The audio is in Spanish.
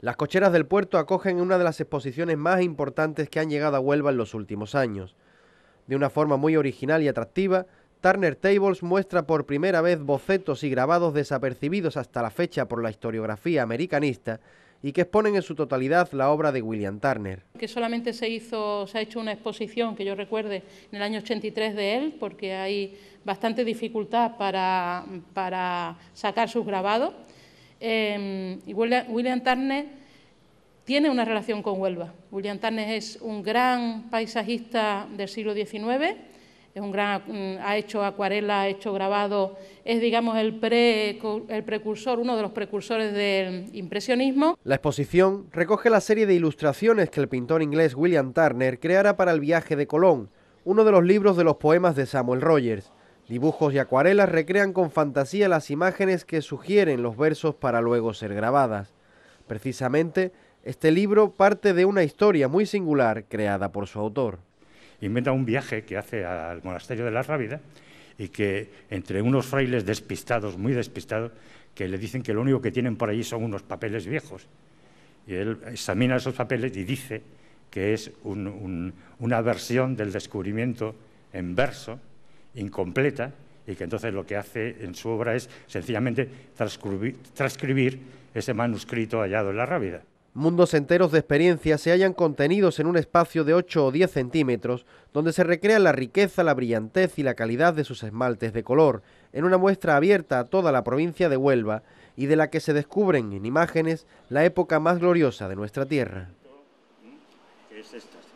Las cocheras del puerto acogen una de las exposiciones más importantes que han llegado a Huelva en los últimos años. De una forma muy original y atractiva, Turner Tables muestra por primera vez bocetos y grabados desapercibidos hasta la fecha por la historiografía americanista y que exponen en su totalidad la obra de William Turner. Que solamente se hizo, se ha hecho una exposición que yo recuerde en el año 83 de él, porque hay bastante dificultad para, para sacar sus grabados. Em, William, Turner tiene una relación con Huelva. William Turner es un gran paisajista del siglo XIX, es un gran, mm, ha hecho acuarela, ha hecho grabado... es digamos el, el precursor, uno de los precursores del impresionismo. La exposición recoge la serie de ilustraciones que el pintor inglés William Turner creara para el viaje de Colón, uno de los libros de los poemas de Samuel Rogers. Dibujos y acuarelas recrean con fantasía las imágenes que sugieren los versos para luego ser grabadas. Precisamente, este libro parte de una historia muy singular creada por su autor. Inventa un viaje que hace al monasterio de la Rábida y que entre unos frailes despistados, muy despistados, que le dicen que lo único que tienen por allí son unos papeles viejos. Y él examina esos papeles y dice que es una versión del descubrimiento en verso incompleta y que entonces lo que hace en su obra es sencillamente transcribir, ese manuscrito hallado en la Rábida. Mundos enteros de experiencias se hallan contenidos en un espacio de 8 o 10 centímetros, donde se recrea la riqueza, la brillantez y la calidad de sus esmaltes de color, en una muestra abierta a toda la provincia de Huelva y de la que se descubren en imágenes la época más gloriosa de nuestra tierra. Es